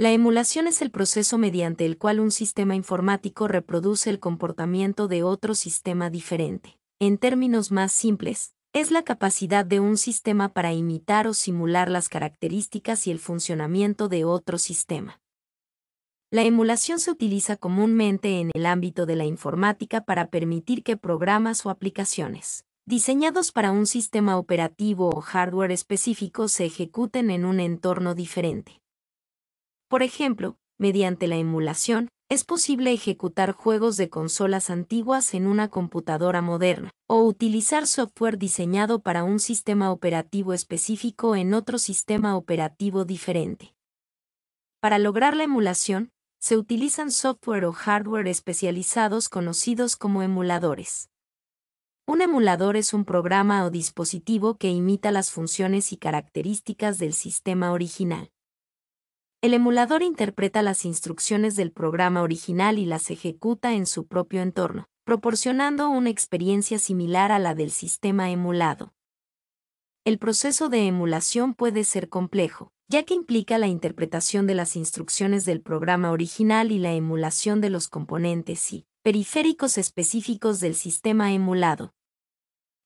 La emulación es el proceso mediante el cual un sistema informático reproduce el comportamiento de otro sistema diferente. En términos más simples, es la capacidad de un sistema para imitar o simular las características y el funcionamiento de otro sistema. La emulación se utiliza comúnmente en el ámbito de la informática para permitir que programas o aplicaciones diseñados para un sistema operativo o hardware específico se ejecuten en un entorno diferente. Por ejemplo, mediante la emulación, es posible ejecutar juegos de consolas antiguas en una computadora moderna, o utilizar software diseñado para un sistema operativo específico en otro sistema operativo diferente. Para lograr la emulación, se utilizan software o hardware especializados conocidos como emuladores. Un emulador es un programa o dispositivo que imita las funciones y características del sistema original. El emulador interpreta las instrucciones del programa original y las ejecuta en su propio entorno, proporcionando una experiencia similar a la del sistema emulado. El proceso de emulación puede ser complejo, ya que implica la interpretación de las instrucciones del programa original y la emulación de los componentes y periféricos específicos del sistema emulado.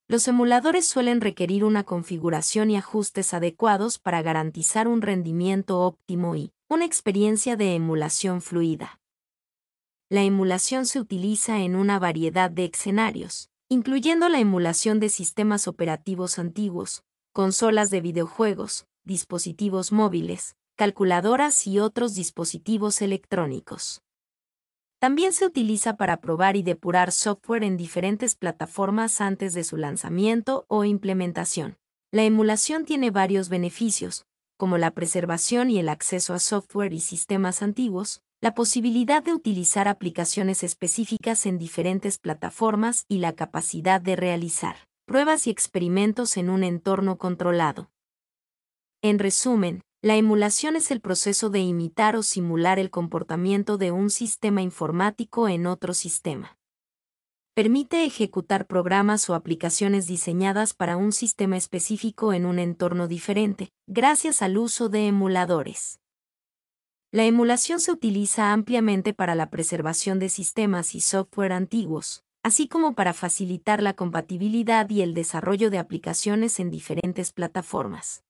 Los emuladores suelen requerir una configuración y ajustes adecuados para garantizar un rendimiento óptimo y una experiencia de emulación fluida. La emulación se utiliza en una variedad de escenarios, incluyendo la emulación de sistemas operativos antiguos, consolas de videojuegos, dispositivos móviles, calculadoras y otros dispositivos electrónicos. También se utiliza para probar y depurar software en diferentes plataformas antes de su lanzamiento o implementación. La emulación tiene varios beneficios, como la preservación y el acceso a software y sistemas antiguos, la posibilidad de utilizar aplicaciones específicas en diferentes plataformas y la capacidad de realizar pruebas y experimentos en un entorno controlado. En resumen, la emulación es el proceso de imitar o simular el comportamiento de un sistema informático en otro sistema. Permite ejecutar programas o aplicaciones diseñadas para un sistema específico en un entorno diferente, gracias al uso de emuladores. La emulación se utiliza ampliamente para la preservación de sistemas y software antiguos, así como para facilitar la compatibilidad y el desarrollo de aplicaciones en diferentes plataformas.